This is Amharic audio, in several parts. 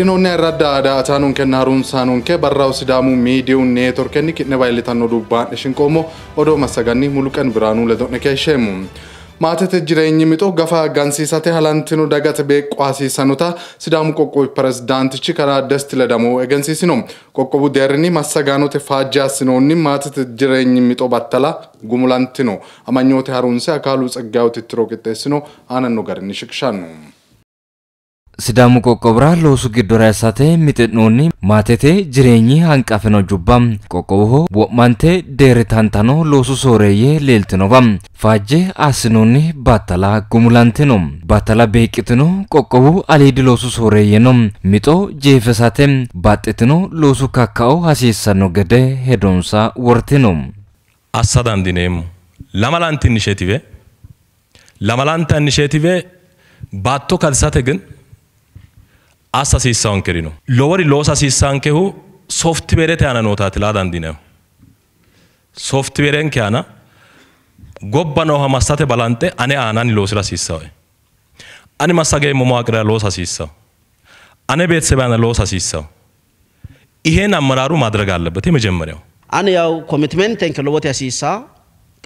dhinoonni irra da'ataanuun kennaaruun saanuun kee barraa'u sidaamuu miidiyuun neetorkenni kidne baay'ilitannoo dubbaan ishiin qoomoo odoo massaganni muluqan biraanuu ledo'ne keesheemu. maatete jireenyi mixo gafa haggansiisate halantinu dagate beeqqu hasiisanuta sidaamu qoqqobi pirezidaantichi karaa desti ledamoo egensiisino qoqqobu deerrini massagaanote faajjaasinoonni maatete jireenyi mixo battala gumulantino amanyoote harunse akaaluu tsaggaawutitti roo qixxeessino aananno garinni shiqishannu. sidaamu qoqqobraa loosu giddora isate mixidhuunni maatete jireenyi hanqafino jubba qoqqoboho wo'mante deerritantano loosu sooreeyye leeltinova faajje assinoonni battala gumulantino battala beeqqitino qoqqobu aliidi loosu sooreeyyeno mixo jeefisate baxxitino loosu kakka'o hasiissanno gede hedonsa wortino assa dandineemmo lamalanti inisheetive lamalanti inisheetive baatto kalsate ግን assa hasiissaankerino lowori loosa hasiissaankehu softweerete aana nootaati laa dandiinayo softweerenke aana gobba nooha massate balanxe ane aanani loosira hasiissawoe ani massageemmo maaqirera loosa hasiissawo ane ቤተሰብ አና loosa hasiissawo ይሄን አመራሩ ማድረግ አለበት የመጀመሪያው ane yaw ኮሚትሜንቴንከ lowote hasiissa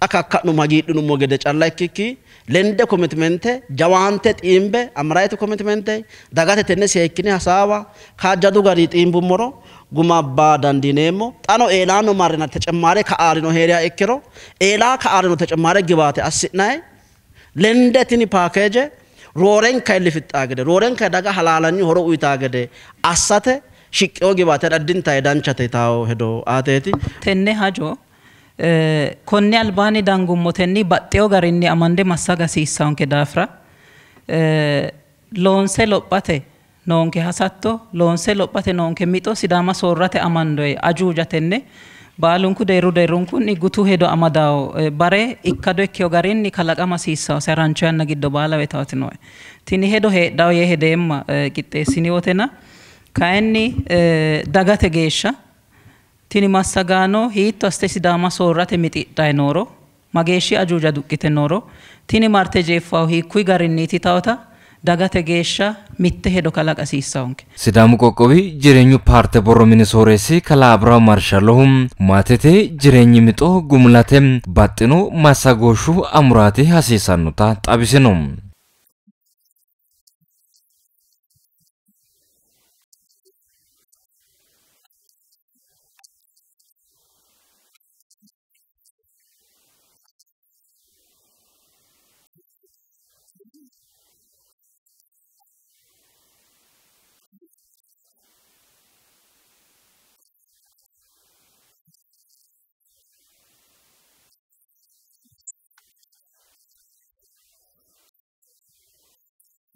xa kakka'numa hagiidhinummo gede calla ikkikki lende komitmente jawaante xiimbe amaraayete komitmente dagate tenne seekkine hasaawa kaajjadu garii xiimbummoro guma abbaa dandiineemmo xano eelaano marrina tecemmaare ka'aarino heeriha ikkiro eelaa ka'aarino tecemmaare giwaate assinayi lende tini paakeeje roorenka illi fixxaa gede roorenka daga halaalanyu horo uyitaa gede assate shiqqeyo giwaate addintayi danchate yitawo hedo aateeti tenne hajo Eh, konne albaani dangummotenni baxxeyo garinni amande massaga hasiissaonke daafira eh, loonse lophate noonke hasatto loonse lophate noonke mixo sidaama soorrate amandoye ajuujatenne baalunku deeru deerunkunni gutu hedo amadao eh, bare ikkado ikkeyo garinni kalaqama hasiissaose harancho yanna giddo baala wetaatinoe tini hedo heedhao yee hedeemma qixxeessiniwotena kayinni dagate geeshsha eh, tini massagaano hiitto aste sidaama soorrate mixidhay nooro mageeshshi ajuuja duqqite nooro tini marte jeeffahu hiikkuyi garinniiti yitawota dagate geeshsha mitte hedo kalaqa sidaamu qoqqowi jireenyu paarte borro mini sooreessi kalaa abiraawu marshallohu maatete jireenyi mixo gumulate baxxino massagooshshu amuraati hasiisannota xabisino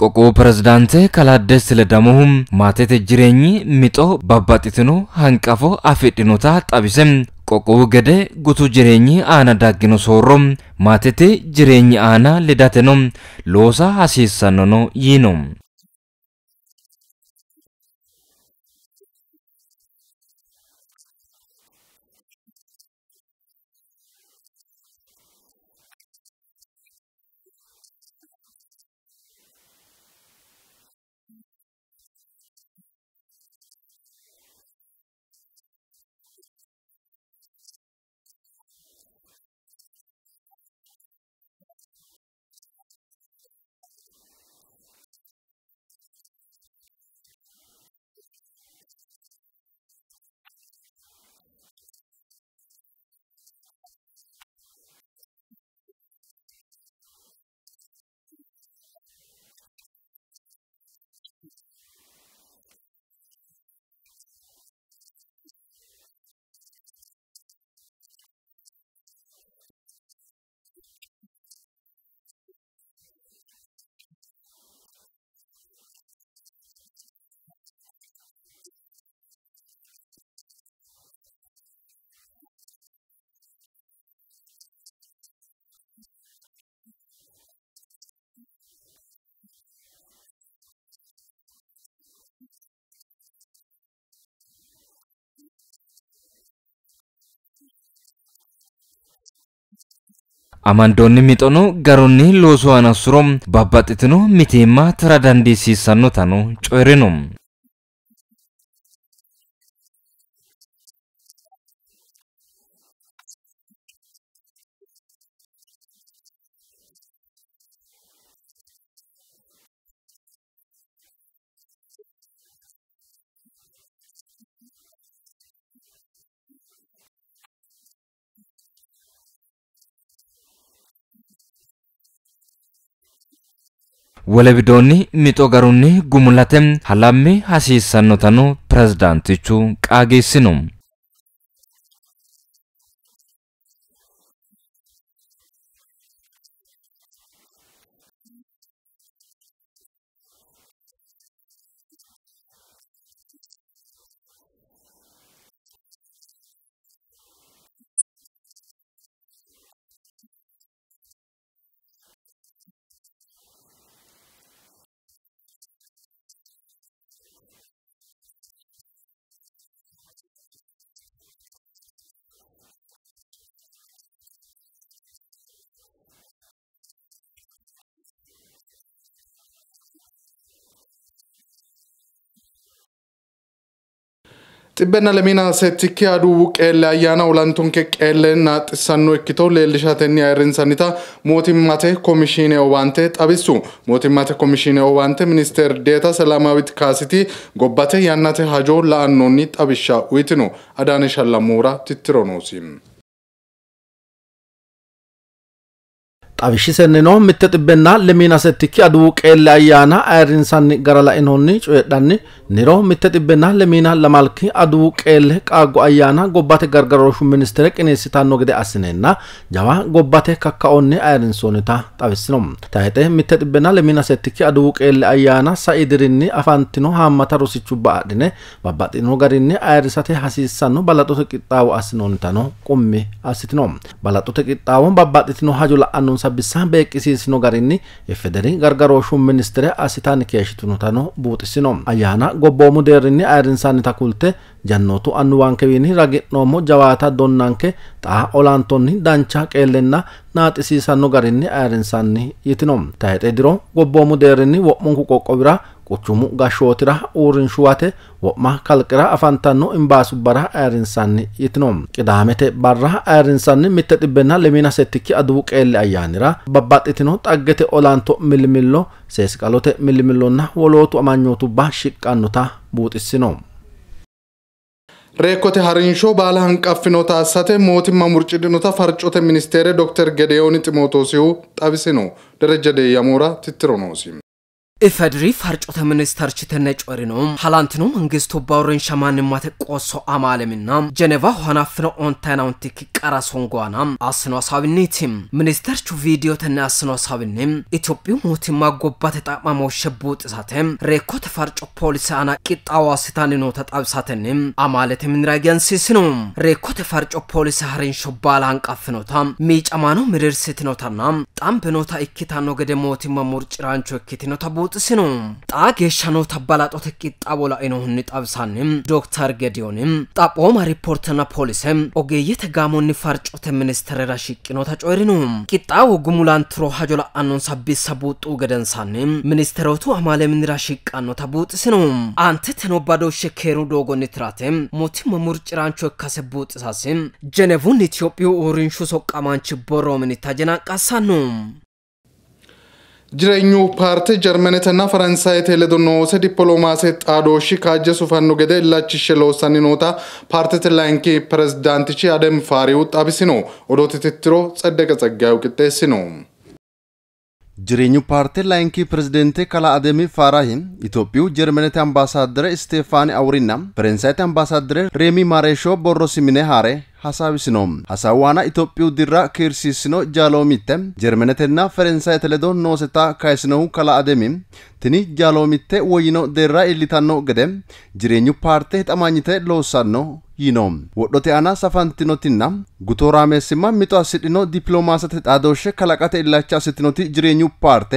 Qoqqoo pirezidaantee kalaaddessi Ledamoon maatete jireenyi mixoo babbaxitinuu hanqafoo afidhinotaa xabise qoqqoo gadee gutu jireenyi aana daggino soorro maatete jireenyi aana lidateno loosa hasiissannono yiino. amandoonni mixono garonni loosu anasuro babbaxxitino mitiimma tara dandiisiissanotano coyi'rino widoonni mixo garunni gumulate halammi hasiissannotano pirezidaantichu qaageessinu. Xibbenna laminaa seettikki aduu qeelle ayyaana olaantuun qeelleenna xissannoo ikkitoo leellishatenni ayirrinsanita mootimmate komishiine owaante xabissu. Mootimmate komishiine owaante ministeer deeta selaamaawit kaasiti gobbate yannate hajo la'annoonni xabishsha uyitino. Adaanesh Alamuura tittironoosiin. xawishi sennino mitte xibbenna lemiina settikki aduwu qeelle ayyaana ayirrinsanni gara lainohunni coyedhanni niro mitte xibbenna lemiina lamalki aduwu qeelle qaaggo ayyaana gobbate gargarooshshu ministere qineessitanno gede assineenna jawa gobbate kakkaonni ayirrinsoonnita xawisino tayxe mitte xibbenna lemiina settikki aduwu qeelle ayyaana sai dirinni afantino haammata rosichubba adhine babbaxxino garinni ayirrisate hasiissanno balaxote qixxaawo assinoonnitano qummi assitino balaxote qixxaawo babbaxxitino hajo la'annonsa sabbisaa beeqisiisino garinni ifederi gargarooshshu ministire assitanni keeshshitinotano buuxisino ayyaana gobboomu deerrinni ayirrinsannita kulte jannootu annuwankewiinni ragi'noommo jawaata donnanke xaa olantonni dancha qeellenna naaxisiisanno garinni ayirrinsanni yitino tayixe diro gobboomu deerrinni wo'munku qoqqowira quchumu gashootira uurinshuwate wo'ma kalqira afantanno imbaasu barra ayirrinsanni yitino qidaamete barra ayirrinsanni mitte dhibbenna lemiina settikki aduwu qeelli ayyaanira babbaxxitino xaggete olaanto millimillo seesiqalote milimillonna wolootu amanyootubba shiqqannota buuxissino reekkote harinsho baala hanqaffino taassate mootimma murcidhinota farcote ministeere dokiteri gedeyooni ximootewoosihu xawisino derejja deeyyamoora tittiro noosi ኢፌድሪ ፈርጮተ ሚኒስተር ችተነ ጮሪኖ ሀላንትኖ መንግስቱ ባውሬንሻ ማንማተ ቆሶ አማለምና ጀኔቫ ሆናፍነ ኦንታናውንቲክ ቀራሶንጓና አስኖ ሳብኒቲም ቹ ቪዲዮ ተነ አስኖ ሳብኒም ኢትዮጵያ ሞቲማ ማጎባ ተጣማሞ ሸቦ ጥሳተም ሬኮ ተፈርጮ ፖሊስ አና ቂጣዋ ስታንኖ ተጣብሳተንም አማለት ምንራጊያንሲስ ነው ሬኮ ተፈርጮ ፖሊስ ሀሬን ሾባላ አንቃፍኖታ ሚጫማኖ ምድር ስትኖታና ጣም ብኖታ ኢኪታኖ ገደ ሞቲማ ሙርጭራንቾ ኢኪትኖታ ለውጥ ሲኖም አውጥስኑም ጣግ የሻኖት አባላጦት ቂጣ ቦላኢኖሁን ጣብሳንም ዶክተር ጌዲዮንም ጣጶማ ሪፖርተና ፖሊስም ኦጌየ ተጋሞን ራሽቂ ነው ሽቅኖ ነው ቂጣ ወጉሙላን ትሮ ሀጆላ አኖን ሳቢ ቡጡ ገደንሳንም ሚኒስተሮቱ አማለ ነው ሽቃኖ ሲኖም አንተ ተኖባዶ ሸኬሩ ዶጎ ትራቴም ሞቲ መሙር ጭራንቾ ካሰ ቡጥሳስም ጀነቡን ኢትዮጵያ ኦሪንሹ ሶቃማንች ቦሮ ምን ነው Jireenyu paartii Jarmanitana Faransaayite ledonoose dippiloomaasii xaadooshii kaajjesu fannu gede illachishe loossanninota paartite layinkii pirezidaantichi Adem Faariyu xabisino odooti tittiro tseddeqe tsaggayu qixxeessino. Jireenyu paartii layinkii pirezidentii kalaa Ademi Faarahi Itoophiyuu Jermenet ambaasaadere Isteefaani Awuriina Faransaayite ambaasaadere Reemi Maareeshoo Borro Simine Haare ሀሳብስኖም ሀሳዋና ኢትዮጵዩ ድራ ኪርሲስኖ ጃሎሚተ ጀርመነትና ፈረንሳይ ተለዶ ኖሴታ ካይስነው ከላ አደሚ ትኒ ጃሎሚቴ ወይኖ ደራ ኢሊታኖ ገደ ጅሬኙ ፓርቴ ጠማኝተ ሎሳኖ ይኖ ወዶቴ አና ሰፋንቲኖቲና ጉቶራሜስማ ሚጦ አስድኖ ዲፕሎማሰተ ጣዶሸ ከላቃተ ኢላቻ አስትኖቲ ጅሬኙ ፓርቴ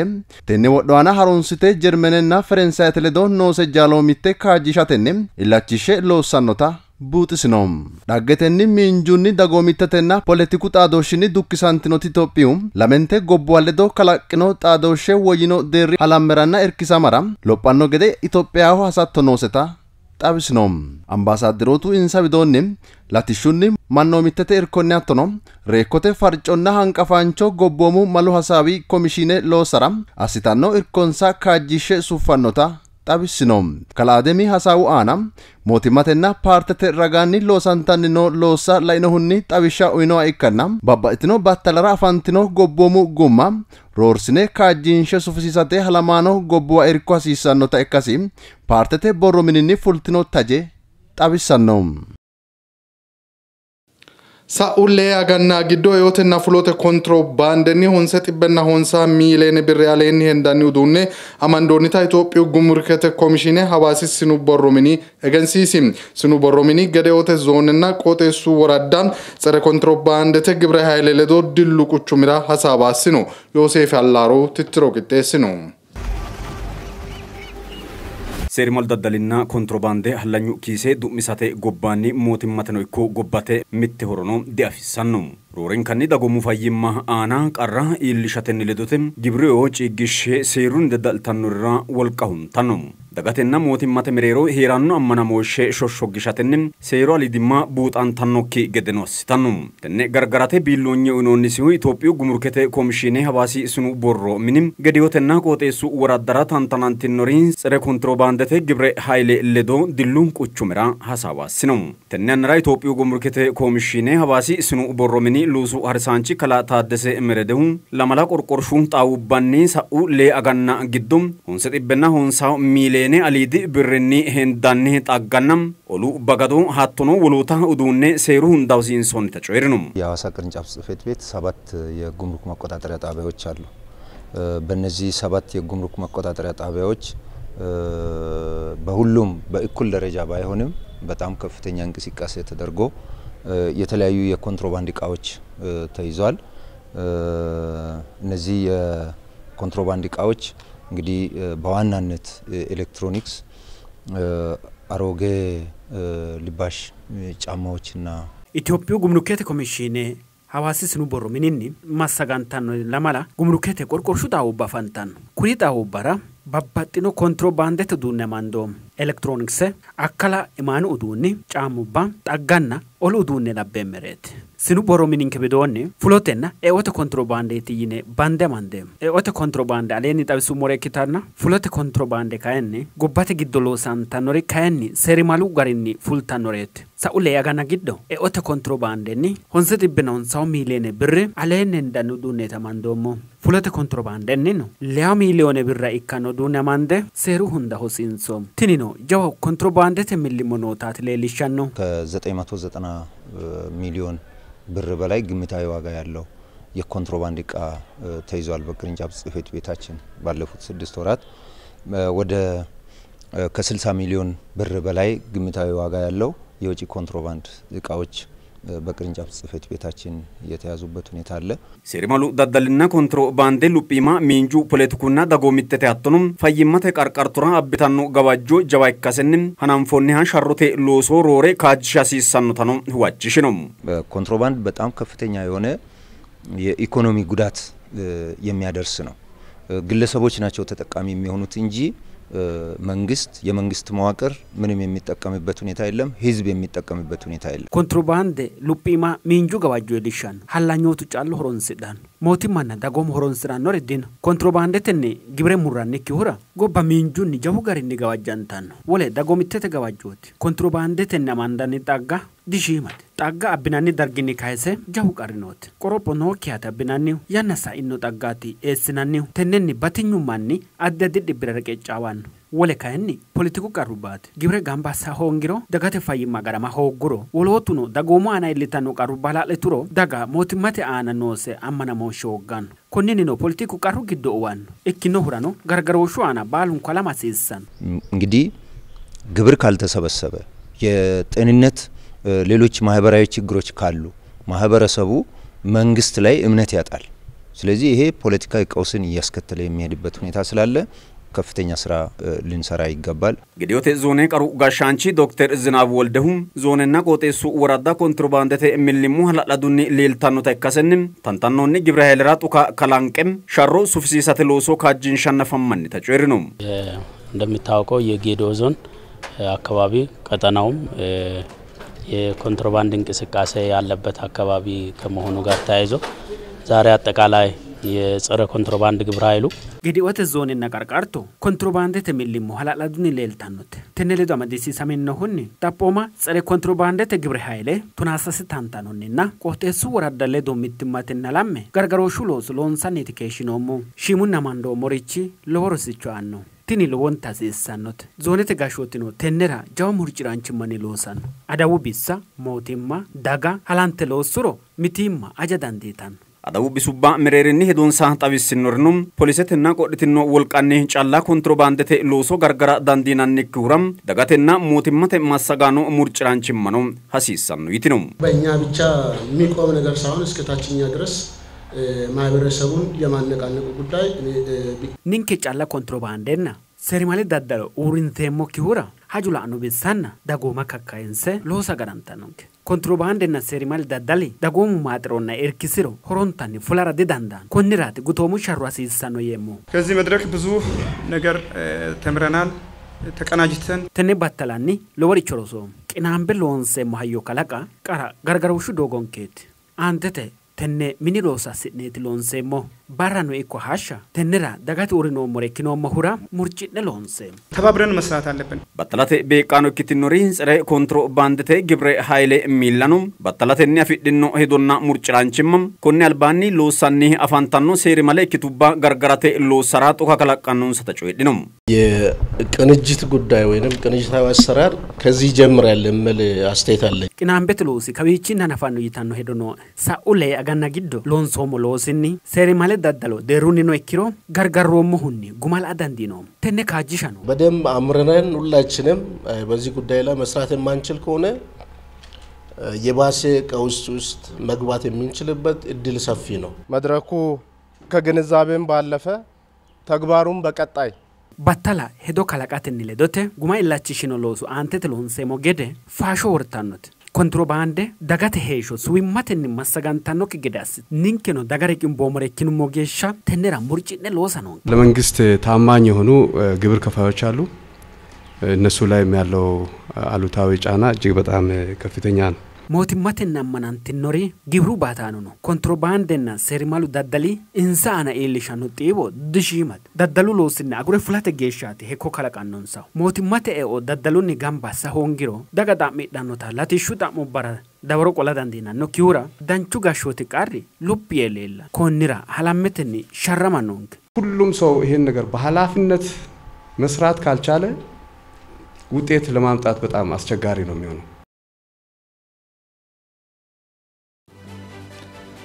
ቴኔ ወዶ አና ሀሮንስቴ ጀርመንና ፈረንሳይ ተለዶ ኖሴ ጃሎሚቴ ካጂሻ ቴኔ ኢላቺሼ ሎሳኖታ buuxisinoom dhaggetenni miinjuunni dagoomittatenna poletiku xaadooshshinni dukkisantinoti itoophiyu lamente gobbuwa ledo kalaqqino xaadooshshe woyyino deerri halameranna irkisamara lophanno gede itophiyaho hasatto nooseta xabisinoom ambaasaadirootu insa widoonni latishshunni mannoomittete irkonni hattono reekkote farconna hanqafaancho gobboomu malu hasaawi komishiine loosara assitanno irkonsa kaajjishshe suffannota xabisinom kalaademi hasaawu aana mootimmatenna paartete ragaanni loosantanni noo loossa lainohunni xawishsha uyinoha ikkanna babbaxxitino battalara afantino gobboomu gumma roorsine kaajjinshe sufisiisate halamaano gobbuwa irko hasiissannota ikkasi paartete borro mininni fultino taje xawissanno Sa'ullee agannaa giddoo yoo tenna fulote kontiroobaandenni honse xibbenna honsaa miileeni birri aleenni hendanni uduunne amandoonnita Itoophiyu gumrukete komishine hawaasi sinu borro mini egensiisi. Sinu borro mini gedeote zoonenna qooxeessu woradda tsere kontiroobaandete gibire hayile ledo dillu quchumira hasaawaasino Yoosefi Allaaroo tittiro qixxeessino. seerimaldaddalina kontirobaande hallanyu kiise du'misate gobbaanni mootimmateno ikko gobbate mitte horono diafissanno Rooriin kan inni dhagamu fayyimmaa aanaa qarraa iillishatenni ledote gibiroo ciiggishee seeruun daddaltannu irraa wal qahumtannu. dagatenna mootimmate mereeroo heeraanno ammanamooshe shoshoggishatenni seero alidimmaa buuxaantannokki gedenoositannu tenne gargarate biilloonye unoonnisihu itoophiyu gumurkete komishiine hawaasi sunu borro minim gediyotenna qooxeessu woraddara tantanantinnorii tsire kontirobaandete gibre hayile ledoo dilluun quchumira hasaawaasino tenne annara itoophiyu gumurkete komishiine hawaasi sunu borro minim luusu harsaanchi kalaa taaddasee imeredehu lamala qorqorshuun xaawubbannii sa'u lee aganna giddum hunse xibbenna hunsaa miileene aliidi birrinni hendanni xaggannam olu bagadoo ሀትኖ ውሎታ እዱኔ ሴሩ እንዳውሲንሶን ተጮይር ነው። የሀዋሳ ቅርንጫፍ ጽህፈት ቤት ሰባት የጉምሩክ መቆጣጠሪያ ጣቢያዎች አሉ። በእነዚህ ሰባት የጉምሩክ መቆጣጠሪያ ጣቢያዎች በሁሉም በእኩል ደረጃ ባይሆንም በጣም ከፍተኛ እንቅስቃሴ ተደርጎ የተለያዩ የኮንትሮባንድ እቃዎች ተይዟል። እነዚህ የኮንትሮባንድ እቃዎች እንግዲህ በዋናነት ኤሌክትሮኒክስ፣ አሮጌ ልባሽ ጫማዎችና ኢትዮጵዩ ጉምሩኬት ኮሚሽን ሀዋሲስኑ ቦሮ ምንኒ ማሰጋንታን ለማላ ጉምሩኬት ቆርቆርሹ ጣውባ ፋንታን ኩሪ ጣውባራ babbaxxino kontirobaandete uduunne amandoommo elekitironikise akkala imaanu uduunni caammubba xagganna olu uduunne labbeemmereeti sinu borro mininke widoonni fulotenna eote kontirobaandeeti yine bande amandeemmo eote kontirobaande aleenni xawisummore ikkitanna fulote kontirobaande kayinni gobbate giddo loosantannori kayinni seerimalu garinni fultannoreeti sa'u lee agana giddo eote kontirobaandenni honse dhibbina honsahu miiliyoone birri aleenni hendanni uduunneeti amandoommo fulote kontirobaandennino leya miiliyoone birra ikkanno oduu namaande seeru hunda hosiinsoom tinino jawa kontiroobaandete millimoonotaat leellishan ነው ከ990 uh, ሚሊዮን ብር በላይ ግምታዊ ዋጋ ያለው የኮንትሮባንድ እቃ uh, ተይዟል። በቅርንጫፍ ጽህፈት ቤታችን ባለፉት ስድስት ወራት uh, ወደ ከ60 ሚሊዮን ብር በላይ ግምታዊ ዋጋ ያለው የውጭ ኮንትሮባንድ እቃዎች በቅርንጫፍ ጽህፈት ቤታችን የተያዙበት ሁኔታ አለ። ሴሪማሉ ዳዳልና ኮንትሮ ባንዴ ሉጲማ ሚንጁ ፖለቲኩና ዳጎሚት አትኑም ፈይመተ ቀርቀርቱራ አብታኑ ገባጆ ጀባ ይካሰንም ሀናንፎኒሀ ሻሮቴ ሎሶ ሮሬ ካጅሻ ሲሳኑታ ነው ህዋችሽ ነው። ኮንትሮባንድ በጣም ከፍተኛ የሆነ የኢኮኖሚ ጉዳት የሚያደርስ ነው። ግለሰቦች ናቸው ተጠቃሚ የሚሆኑት እንጂ መንግስት የመንግስት መዋቅር ምንም የሚጠቀምበት ሁኔታ የለም። ህዝብ የሚጠቀምበት ሁኔታ የለም። ኮንትሮባንድ ሉጲማ ሚንጁ ገባጆ የድሻን ሀላኞቱ ጫሉ ሆሮን ስዳን ሞቲማና ዳጎም ሆሮን ኖር ዲን ኮንትሮባንድትን ግብረ ሙራን ኪሁራ ጎባ ሚንጁን ጀቡ ጋር እንገባጃንታን ወለ ዳጎም ይተተ ገባጆት ኮንትሮባንድትን ጣጋ dishiimate xagga abbinanni darginni kayise jahu qarrinooti qoropho nookkiyaati abbinannihu yanna sainno xaggaati eessinannihu tennenni batinyummanni addi addi dhibbirara qeccaawanno wole kayinni politiku qarrubbaati gibire gamba assa hoongiro dagate fayyimma agarama hoogguro wolootuno dagoomu aana iillitanno qarrubba hala'lituro daga mootimmate aana noose ammanamooshshe hoogganno konninnino politiku qarru giddo uwanno ikkinohurano gargarooshshu aana baalunku alam hasiissanno እንግዲህ ግብር ካልተሰበሰበ የጤንነት ሌሎች ማህበራዊ ችግሮች ካሉ ማህበረሰቡ መንግስት ላይ እምነት ያጣል። ስለዚህ ይሄ ፖለቲካዊ ቀውስን እያስከተለ የሚሄድበት ሁኔታ ስላለ ከፍተኛ ስራ ልንሰራ ይገባል። ግዲዮቴ ዞኔ ቀሩ ጋሻንቺ ዶክተር ዝናብ ወልደሁም ዞኔና ቆጤሱ ወራዳ ኮንትሮባንደቴ የሚልሙ ሀላላዱኒ ሌልታኖ ተከሰንም ተንታኖኒ ግብረ ኃይልራ ጡካ ከላንቅም ሸሮ ሱፍሲሰት ሎሶ ካጅን ሸነፈመን ተጭር ነው። እንደሚታወቀው የጌዶ ዞን አካባቢ ቀጠናውም የኮንትሮባንድ እንቅስቃሴ ያለበት አካባቢ ከመሆኑ ጋር ተያይዞ ዛሬ አጠቃላይ የጸረ ኮንትሮባንድ ግብረ ኃይሉ ገዲወት ዞን እና ቀርቃርቶ ኮንትሮባንድ ተሚሊሞ ሀላላዱን ሌልታኑት ትንልዶ ሰሜን ነሁን ዳፖማ ጸረ ኮንትሮባንደት ግብረ ኃይሌ ቱናሰስ ታንታኑንና ቆጤሱ ወራዳሌ ዶሚትማትና ላሜ ገርገሮሹ ሎስ ሎንሳን ኢቲኬሽኖሙ ሺሙና ማንዶ ሞሪቺ ለሆሮስቸዋን ነው tini lowonta hasiissannote zoonete gashshootino tennera jawa murciraanchimmani loosanno adawu bissa mootimma daga halante loossuro mitiimma aja dandiitanno adawu bisubba mereerinni hedonsa xawissinnorino polisetenna qodhitino wolqanni calla kontirobaandete looso gargara dandiinannikkihura dagatenna mootimmate massagaano murciraanchimmano hasiissanno yitino በእኛ ብቻ የሚቆም ነገር ሳይሆን እስከ ታችኛ ድረስ ማህበረሰቡን የማነቃነቁ ጉዳይ ኒንኬ ጫላ ኮንትሮባንዴና ሰሪማሌ ዳዳሎ ኡሪንቴሞ ኪሁራ ሀጁላ አኑ ቤሳና ዳጎማ ካካይንሴ ሎሳ ጋራምታ ነንክ ኮንትሮባንድና ሴሪማል ዳዳሊ ዳጎሙ ማጥሮና ኤርኪሲሮ ሆሮንታኒ ፉላራዴ ዳንዳን ኮኒራት ጉቶሙ ሸሩ አሲሳ ነው የሞ ከዚህ መድረክ ብዙ ነገር ተምረናል ተቀናጅተን ትኔ ባተላኒ ሎወሪ ቾሮሶ ቅናምቤ ሎንሴ ሞሀዮ ከላቃ ቀራ ገርገረውሹ ዶጎንኬት አንተተ tenne mini looso assineeti loonseemmo ባራ ነው ኢኮ ሀሻ ተንራ ዳጋት ሞሬ ኪኖ መሁራ ሙርጭነ ለሆንሰ ተባብረን መስራት አለብን። በጠላት ቤቃኖ ኪትኖሪ ጽረ ኮንትሮባንድቴ ግብረ ሀይሌ ሚላኑም በጠላቴኒ አፊድኖ ሄዶና ሙርጭራንችምም ኮኒ አልባኒ ሎሳኒ አፋንታኖ ሴሪ መለ ኪቱባ ገርገራቴ ሎሰራ ጦካ ከላቃኑን ሰተጮሄድነው የቅንጅት ጉዳይ ወይም ቅንጅታዊ አሰራር ከዚህ ጀምራል የምል አስተያየት አለኝ። ቅናንቤት ሎሲ ከቤቺ ናናፋኖ ይታኖ ሄዶኖ ሳኡሌ አጋና ጊዶ ሎንሶሞ ሎሲኒ ሴሪ ማለ daddalo deeruን ነው ikkiro gargarroommo hunni gumal አዳንዲኖም tenne kaajjishano በደንብ አምርነን ሁላችንም በዚህ ጉዳይ ላይ መስራት የማንችል ከሆነ የባሴ ቀውስ ውስጥ መግባት የምንችልበት እድል ሰፊ ነው። መድረኩ ከግንዛቤም ባለፈ ተግባሩም በቀጣይ ባታላ ሄዶ ከላቃትኒ እንለዶቴ ጉማ ኢላችሽኖ ሎሱ አንቴት ሎንሴሞ ጌደ ፋሾ ወርታኖት kontirobaande dagate heeshsho suwimmatenni massagantannokki gede assite ninkeno dagare qimboomore ikkinummo geeshsha tennera murci'ne loosa noonke ለመንግስት ታማኝ የሆኑ ግብር ከፋዮች አሉ። እነሱ ላይም ያለው አሉታዊ ጫና እጅግ በጣም ከፍተኛ ነው። mootimmatenna ammanantinori gibru baataanono kontirobaandenna seerimalu daddali insa aana iillishanno xiiwo dishiimate daddalu loosinna agure fulate geeshshaati hekko kalaqannonsa mootimmate eo daddalunni gamba assa hoongiro daga xa'midhannota latishshu xa'mubbara dawaro qola dandiinannokkihura danchu gashshooti qarri luphi yee leella konnira halammetenni sharrama noonke ሁሉም ሰው ይሄን ነገር በኃላፊነት መስራት ካልቻለ ውጤት ለማምጣት በጣም አስቸጋሪ ነው የሚሆነው።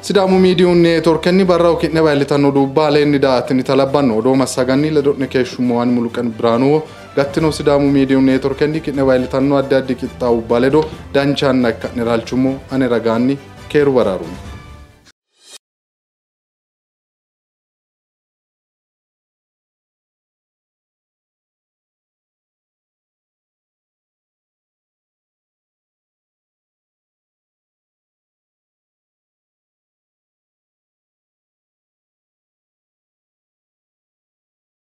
Sidaamu miidiyoonni toorkenni barraa okiidhe baay'illitanno duubbaaleen da'atini talabbanno odoo massaganni ledoonni keeshummaan mulqan biraanoo gattino sidaamu miidiyoonni neetworkenni kidhe baay'illitanno addi addi qixxaawubba ledo danchaan akka neraalchumo ane ragaanni keeru baraaruun.